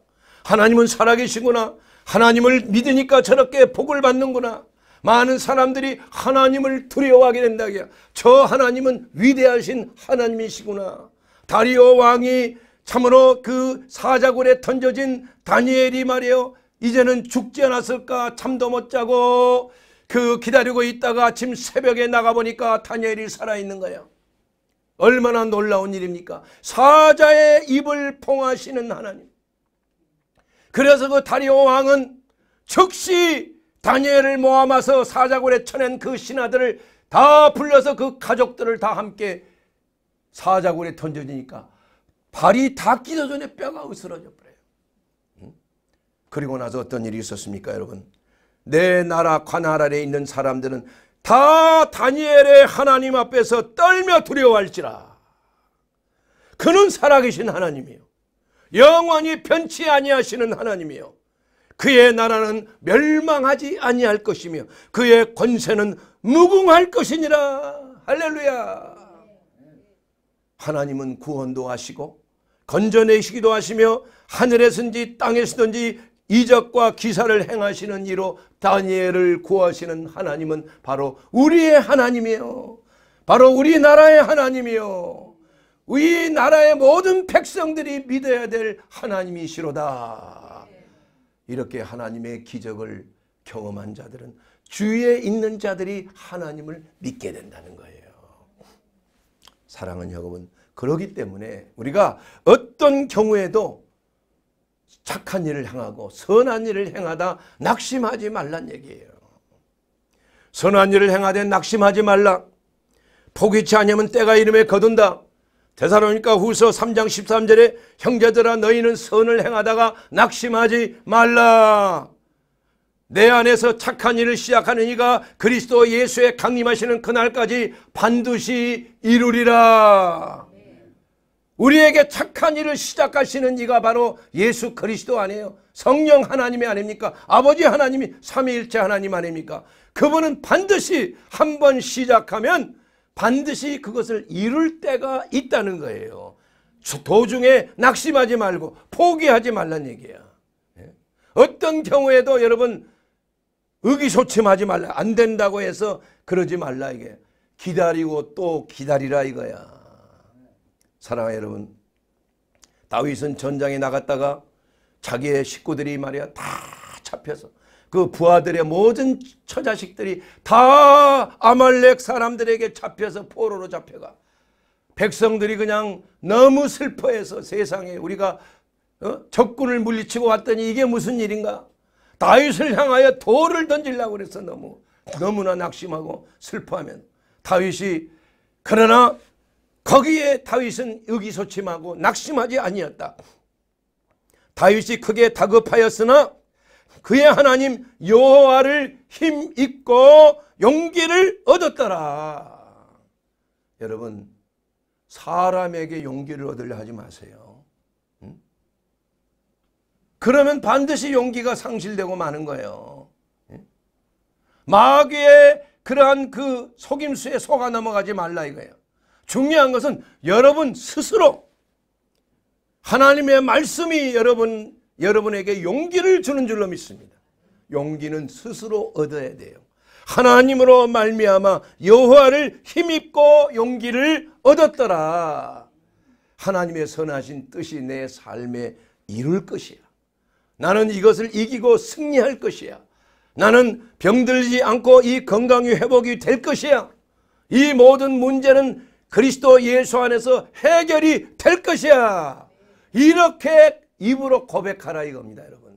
하나님은 살아계시구나. 하나님을 믿으니까 저렇게 복을 받는구나. 많은 사람들이 하나님을 두려워하게 된다기야. 저 하나님은 위대하신 하나님이시구나. 다리오 왕이 참으로 그 사자굴에 던져진 다니엘이 말이요. 이제는 죽지 않았을까? 잠도 못 자고 그 기다리고 있다가 아침 새벽에 나가보니까 다니엘이 살아있는 거야. 얼마나 놀라운 일입니까? 사자의 입을 통하시는 하나님. 그래서 그 다리오 왕은 즉시 다니엘을 모함아서 사자굴에 쳐낸 그 신하들을 다 불러서 그 가족들을 다 함께 사자굴에 던져지니까 발이 닿기도 전에 뼈가 으스러져 버려요. 그리고 나서 어떤 일이 있었습니까 여러분? 내 나라 관할 아래 있는 사람들은 다 다니엘의 하나님 앞에서 떨며 두려워할지라. 그는 살아계신 하나님이요. 영원히 변치 아니하시는 하나님이요. 그의 나라는 멸망하지 아니할 것이며 그의 권세는 무궁할 것이니라. 할렐루야. 하나님은 구원도 하시고 건져내시기도 하시며 하늘에서든지 땅에서든지 이적과 기사를 행하시는 이로 다니엘을 구하시는 하나님은 바로 우리의 하나님이요. 바로 우리나라의 하나님이요. 우리 나라의 모든 백성들이 믿어야 될 하나님이시로다. 이렇게 하나님의 기적을 경험한 자들은 주위에 있는 자들이 하나님을 믿게 된다는 거예요. 사랑은 여러분 그러기 때문에 우리가 어떤 경우에도 착한 일을 행하고 선한 일을 행하다 낙심하지 말란 얘기예요. 선한 일을 행하되 낙심하지 말라. 포기치 않으면 때가 이름에 거둔다. 대사로니까 후서 3장 13절에 형제들아 너희는 선을 행하다가 낙심하지 말라. 내 안에서 착한 일을 시작하는 이가 그리스도 예수의 강림하시는 그날까지 반드시 이루리라. 우리에게 착한 일을 시작하시는 이가 바로 예수 그리스도 아니에요. 성령 하나님이 아닙니까? 아버지 하나님이 삼위일체 하나님 아닙니까? 그분은 반드시 한 번 시작하면 반드시 그것을 이룰 때가 있다는 거예요. 도중에 낙심하지 말고 포기하지 말란 얘기야. 예? 어떤 경우에도 여러분 의기소침하지 말라. 안 된다고 해서 그러지 말라 이게. 기다리고 또 기다리라 이거야. 사랑하는 여러분 다윗은 전장에 나갔다가 자기의 식구들이 말이야 다 잡혀서 그 부하들의 모든 처자식들이 다 아말렉 사람들에게 잡혀서 포로로 잡혀가 백성들이 그냥 너무 슬퍼해서 세상에 우리가 어? 적군을 물리치고 왔더니 이게 무슨 일인가 다윗을 향하여 돌을 던질라고 그래서 너무 너무나 낙심하고 슬퍼하면 다윗이 그러나 거기에 다윗은 의기소침하고 낙심하지 아니었다. 다윗이 크게 다급하였으나 그의 하나님 여호와를 힘입고 용기를 얻었더라. 여러분 사람에게 용기를 얻으려 하지 마세요. 그러면 반드시 용기가 상실되고 마는 거예요. 마귀의 그러한 그 속임수에 속아 넘어가지 말라 이거예요. 중요한 것은 여러분 스스로 하나님의 말씀이 여러분 여러분에게 용기를 주는 줄로 믿습니다. 용기는 스스로 얻어야 돼요. 하나님으로 말미암아 여호와를 힘입고 용기를 얻었더라. 하나님의 선하신 뜻이 내 삶에 이룰 것이야. 나는 이것을 이기고 승리할 것이야. 나는 병들지 않고 이 건강이 회복이 될 것이야. 이 모든 문제는 그리스도 예수 안에서 해결이 될 것이야. 이렇게 입으로 고백하라 이겁니다 여러분.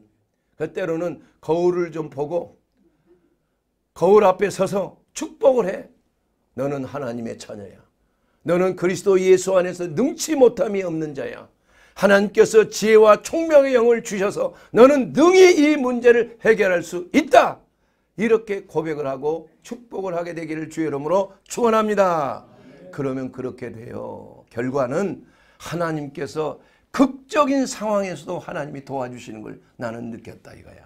그때로는 거울을 좀 보고 거울 앞에 서서 축복을 해. 너는 하나님의 자녀야. 너는 그리스도 예수 안에서 능치 못함이 없는 자야. 하나님께서 지혜와 총명의 영을 주셔서 너는 능히 이 문제를 해결할 수 있다. 이렇게 고백을 하고 축복을 하게 되기를 주의 름으로 축원합니다. 그러면 그렇게 돼요. 결과는 하나님께서 극적인 상황에서도 하나님이 도와주시는 걸 나는 느꼈다 이거야.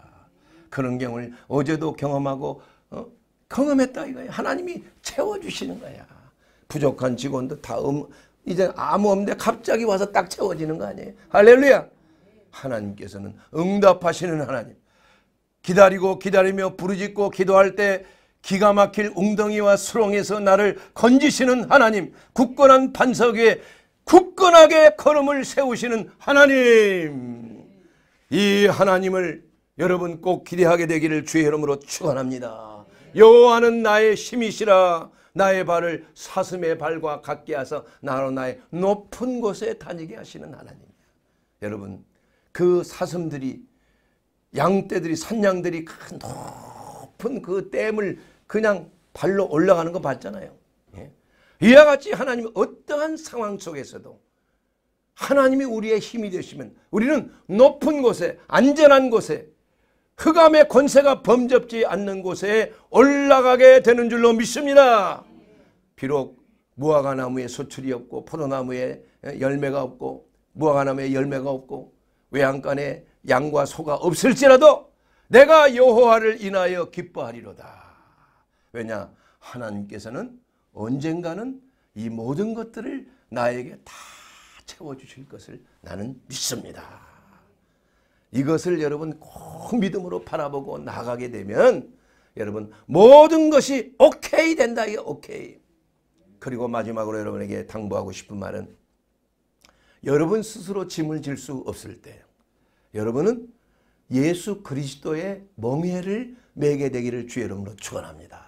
그런 경우를 어제도 경험하고 어? 경험했다 이거야. 하나님이 채워주시는 거야. 부족한 직원도 다 음, 이제 아무 없는데 갑자기 와서 딱 채워지는 거 아니에요. 할렐루야. 하나님께서는 응답하시는 하나님. 기다리고 기다리며 부르짖고 기도할 때 기가 막힐 웅덩이와 수렁에서 나를 건지시는 하나님 굳건한 반석 위에 굳건하게 걸음을 세우시는 하나님 이 하나님을 여러분 꼭 기대하게 되기를 주의 이름으로 축원합니다 여호와는 나의 힘이시라 나의 발을 사슴의 발과 같게 하사 나로 나의 높은 곳에 다니게 하시는 하나님 여러분 그 사슴들이 양떼들이 산양들이 큰 깊은 그 댐을 그냥 발로 올라가는 거 봤잖아요. 예? 이와 같이 하나님 어떠한 상황 속에서도 하나님이 우리의 힘이 되시면 우리는 높은 곳에 안전한 곳에 흑암의 권세가 범접지 않는 곳에 올라가게 되는 줄로 믿습니다. 비록 무화과나무에 소출이 없고 포도나무에 예, 열매가 없고 무화과나무에 열매가 없고 외양간에 양과 소가 없을지라도 내가 여호와를 인하여 기뻐하리로다. 왜냐 하나님께서는 언젠가는 이 모든 것들을 나에게 다 채워주실 것을 나는 믿습니다. 이것을 여러분 꼭 믿음으로 바라보고 나가게 되면 여러분 모든 것이 오케이 된다. 이 오케이. 그리고 마지막으로 여러분에게 당부하고 싶은 말은 여러분 스스로 짐을 질 수 없을 때 여러분은 예수 그리스도의 멍해를 매게 되기를 주의 이름으로 축원합니다.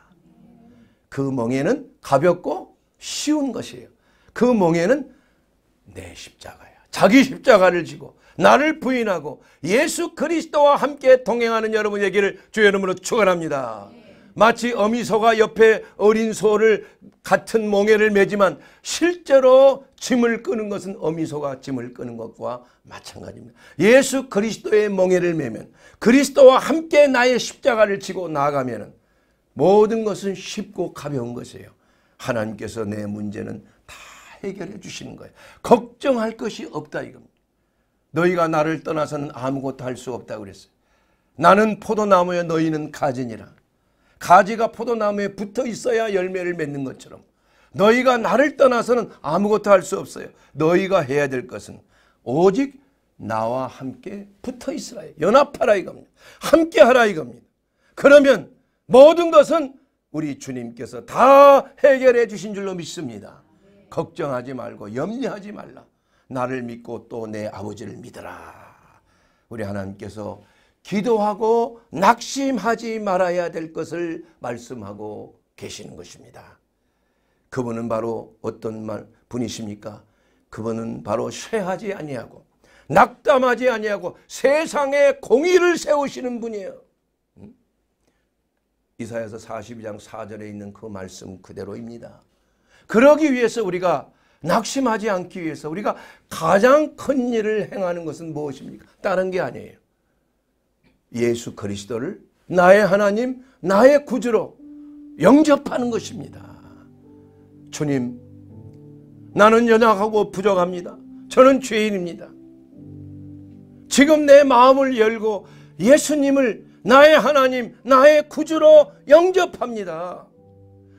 그 멍해는 가볍고 쉬운 것이에요. 그 멍해는 내 십자가야. 자기 십자가를 지고 나를 부인하고 예수 그리스도와 함께 동행하는 여러분에게를 주의 이름으로 축원합니다. 마치 어미소가 옆에 어린 소를 같은 몽해를 매지만 실제로 짐을 끄는 것은 어미소가 짐을 끄는 것과 마찬가지입니다. 예수 그리스도의 몽에를 매면 그리스도와 함께 나의 십자가를 지고 나아가면 모든 것은 쉽고 가벼운 것이에요. 하나님께서 내 문제는 다 해결해 주시는 거예요. 걱정할 것이 없다 이겁니다. 너희가 나를 떠나서는 아무것도 할 수 없다 그랬어요. 나는 포도나무여 너희는 가지니라. 가지가 포도나무에 붙어 있어야 열매를 맺는 것처럼 너희가 나를 떠나서는 아무것도 할 수 없어요. 너희가 해야 될 것은 오직 나와 함께 붙어 있으라. 연합하라 이겁니다. 함께 하라 이겁니다. 그러면 모든 것은 우리 주님께서 다 해결해 주신 줄로 믿습니다. 걱정하지 말고 염려하지 말라. 나를 믿고 또 내 아버지를 믿어라. 우리 하나님께서 기도하고 낙심하지 말아야 될 것을 말씀하고 계시는 것입니다. 그분은 바로 어떤 말 분이십니까? 그분은 바로 쇠하지 아니하고 낙담하지 아니하고 세상에 공의를 세우시는 분이에요. 이사야서 42장 4절에 있는 그 말씀 그대로입니다. 그러기 위해서 우리가 낙심하지 않기 위해서 우리가 가장 큰 일을 행하는 것은 무엇입니까? 다른 게 아니에요. 예수 그리스도를 나의 하나님, 나의 구주로 영접하는 것입니다. 주님, 나는 연약하고 부족합니다. 저는 죄인입니다. 지금 내 마음을 열고 예수님을 나의 하나님, 나의 구주로 영접합니다.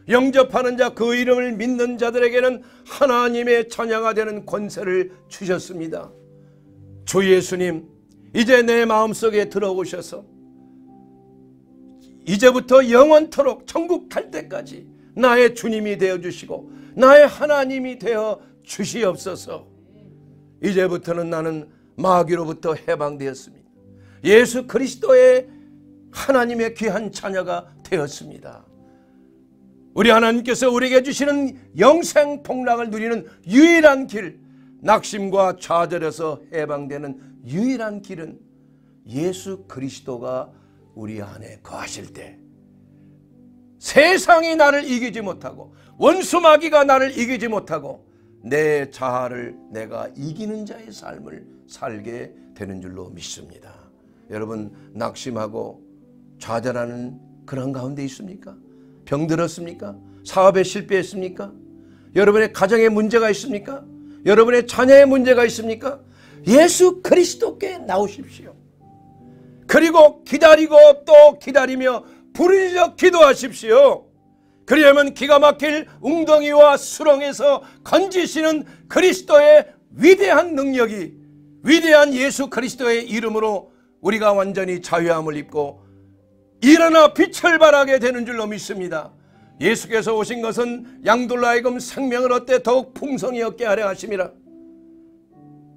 영접하는 자 그 이름을 믿는 자들에게는 하나님의 자녀가 되는 권세를 주셨습니다. 주 예수님 이제 내 마음속에 들어오셔서 이제부터 영원토록 천국 갈 때까지 나의 주님이 되어주시고 나의 하나님이 되어 주시옵소서 이제부터는 나는 마귀로부터 해방되었습니다. 예수 그리스도의 하나님의 귀한 자녀가 되었습니다. 우리 하나님께서 우리에게 주시는 영생 폭락을 누리는 유일한 길 낙심과 좌절에서 해방되는 유일한 길은 예수 그리스도가 우리 안에 거하실 때 세상이 나를 이기지 못하고 원수마귀가 나를 이기지 못하고 내 자아를 내가 이기는 자의 삶을 살게 되는 줄로 믿습니다. 여러분 낙심하고 좌절하는 그런 가운데 있습니까? 병들었습니까? 사업에 실패했습니까? 여러분의 가정에 문제가 있습니까? 여러분의 자녀에 문제가 있습니까? 예수 그리스도께 나오십시오. 그리고 기다리고 또 기다리며 부르짖어 기도하십시오. 그리하면 기가 막힐 웅덩이와 수렁에서 건지시는 그리스도의 위대한 능력이 위대한 예수 그리스도의 이름으로 우리가 완전히 자유함을 입고 일어나 빛을 발하게 되는 줄로 믿습니다. 예수께서 오신 것은 양돌로 하금 생명을 얻되 더욱 풍성히 얻게 하려 하심이라.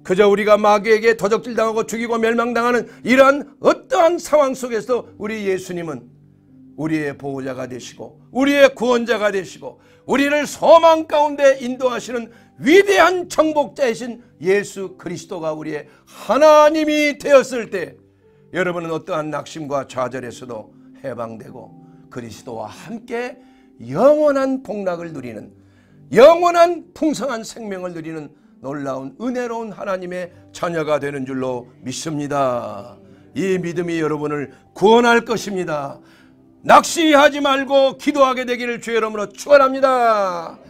그저 우리가 마귀에게 도적질 당하고 죽이고 멸망당하는 이러한 어떠한 상황 속에서 우리 예수님은 우리의 보호자가 되시고 우리의 구원자가 되시고 우리를 소망 가운데 인도하시는 위대한 정복자이신 예수 그리스도가 우리의 하나님이 되었을 때 여러분은 어떠한 낙심과 좌절에서도 해방되고 그리스도와 함께 영원한 복락을 누리는 영원한 풍성한 생명을 누리는 놀라운 은혜로운 하나님의 자녀가 되는 줄로 믿습니다. 이 믿음이 여러분을 구원할 것입니다. 낚시하지 말고 기도하게 되기를 주의 이름으로 축원합니다.